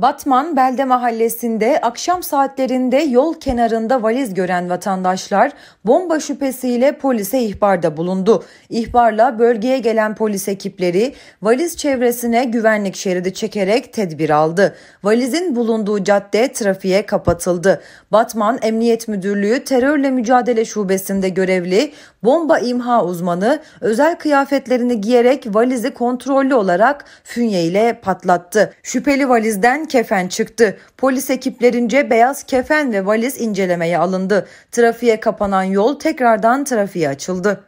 Batman Belde Mahallesi'nde akşam saatlerinde yol kenarında valiz gören vatandaşlar bomba şüphesiyle polise ihbarda bulundu. İhbarla bölgeye gelen polis ekipleri valiz çevresine güvenlik şeridi çekerek tedbir aldı. Valizin bulunduğu cadde trafiğe kapatıldı. Batman Emniyet Müdürlüğü Terörle Mücadele Şubesi'nde görevli bomba imha uzmanı özel kıyafetlerini giyerek valizi kontrollü olarak fünye ile patlattı. Şüpheli valizden kefen çıktı. Polis ekiplerince beyaz kefen ve valiz incelemeye alındı. Trafiğe kapanan yol tekrardan trafiğe açıldı.